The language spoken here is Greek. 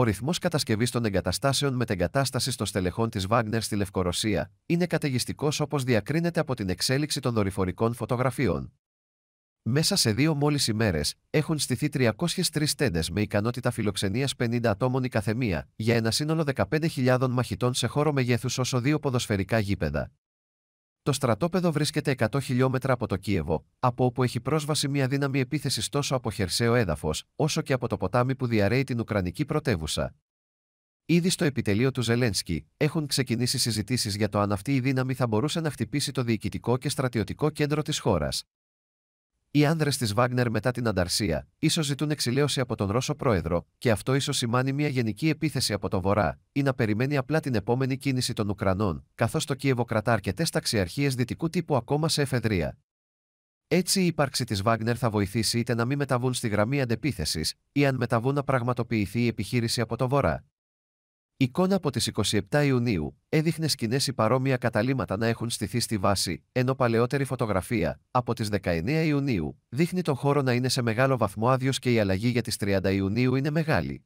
Ο ρυθμός κατασκευής των εγκαταστάσεων μετεγκατάσταση των στελεχών της Βάγνερ στη Λευκορωσία είναι καταιγιστικός όπως διακρίνεται από την εξέλιξη των δορυφορικών φωτογραφίων. Μέσα σε δύο μόλις ημέρες έχουν στηθεί 303 τέντες με ικανότητα φιλοξενίας 50 ατόμων η καθεμία, για ένα σύνολο 15.000 μαχητών σε χώρο μεγέθους όσο δύο ποδοσφαιρικά γήπεδα. Το στρατόπεδο βρίσκεται 100 χιλιόμετρα από το Κίεβο, από όπου έχει πρόσβαση μια δύναμη επίθεσης τόσο από χερσαίο έδαφος, όσο και από το ποτάμι που διαρρέει την Ουκρανική πρωτεύουσα. Ήδη στο επιτελείο του Ζελένσκι έχουν ξεκινήσει συζητήσεις για το αν αυτή η δύναμη θα μπορούσε να χτυπήσει το διοικητικό και στρατιωτικό κέντρο της χώρας. Οι άνδρες της Βάγνερ μετά την Ανταρσία ίσως ζητούν εξηλαίωση από τον Ρώσο πρόεδρο, και αυτό ίσως σημάνει μια γενική επίθεση από τον Βορρά, ή να περιμένει απλά την επόμενη κίνηση των Ουκρανών, καθώς το Κίεβο κρατά αρκετέ ταξιαρχίε δυτικού τύπου ακόμα σε εφεδρεία. Έτσι, η ύπαρξη της Βάγνερ θα βοηθήσει είτε να μην μεταβούν στη γραμμή αντεπίθεσης, ή αν μεταβούν να πραγματοποιηθεί η επιχείρηση από τον Βορρά, η εικόνα από τις 27 Ιουνίου έδειχνε σκηνές ή παρόμοια καταλήματα να έχουν στηθεί στη βάση, ενώ παλαιότερη φωτογραφία, από τις 19 Ιουνίου, δείχνει τον χώρο να είναι σε μεγάλο βαθμό άδειος και η αλλαγή για τις 30 Ιουνίου είναι μεγάλη.